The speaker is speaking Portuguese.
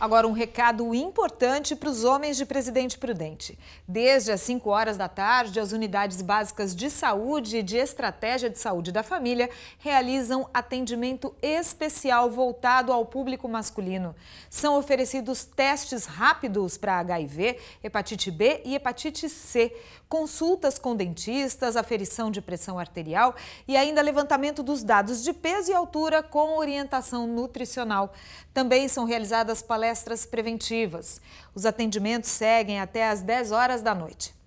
Agora, um recado importante para os homens de Presidente Prudente. Desde as 5 horas da tarde, as unidades básicas de saúde e de estratégia de saúde da família realizam atendimento especial voltado ao público masculino. São oferecidos testes rápidos para HIV, hepatite B e hepatite C, consultas com dentistas, aferição de pressão arterial e ainda levantamento dos dados de peso e altura com orientação nutricional. Também são realizadas palestras palestras preventivas. Os atendimentos seguem até às 10 horas da noite.